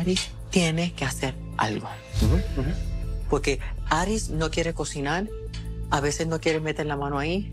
Aris tiene que hacer algo. Porque Aris no quiere cocinar, a veces no quiere meter la mano ahí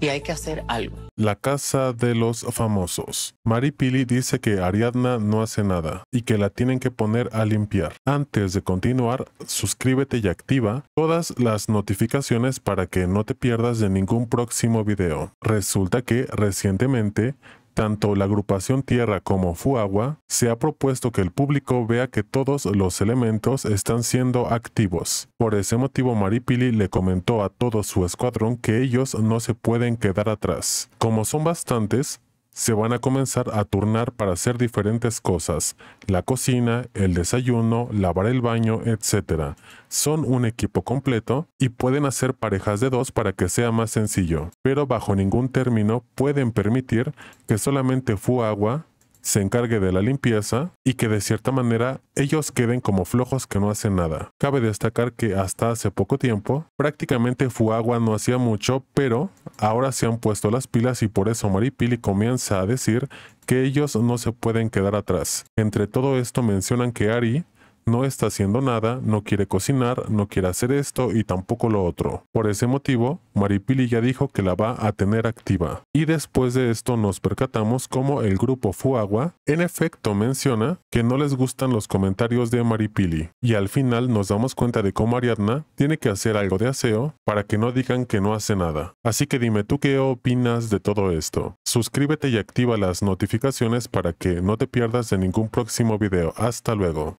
y hay que hacer algo. La casa de los famosos. Mari Pili dice que Ariadna no hace nada y que la tienen que poner a limpiar. Antes de continuar, suscríbete y activa todas las notificaciones para que no te pierdas de ningún próximo video. Resulta que recientemente tanto la agrupación Tierra como Fuagua se ha propuesto que el público vea que todos los elementos están siendo activos. Por ese motivo Maripili le comentó a todo su escuadrón que ellos no se pueden quedar atrás. Como son bastantes, se van a comenzar a turnar para hacer diferentes cosas, la cocina, el desayuno, lavar el baño, etc. Son un equipo completo y pueden hacer parejas de dos para que sea más sencillo, pero bajo ningún término pueden permitir que solamente agua se encargue de la limpieza y que de cierta manera ellos queden como flojos que no hacen nada. Cabe destacar que hasta hace poco tiempo prácticamente Fuagua no hacía mucho, pero Ahora se han puesto las pilas y por eso Pili comienza a decir que ellos no se pueden quedar atrás. Entre todo esto mencionan que Ari no está haciendo nada, no quiere cocinar, no quiere hacer esto y tampoco lo otro. Por ese motivo, Maripili ya dijo que la va a tener activa. Y después de esto nos percatamos como el grupo Fuagua, en efecto menciona que no les gustan los comentarios de Maripili. Y al final nos damos cuenta de cómo Ariadna tiene que hacer algo de aseo para que no digan que no hace nada. Así que dime tú qué opinas de todo esto. Suscríbete y activa las notificaciones para que no te pierdas de ningún próximo video. Hasta luego.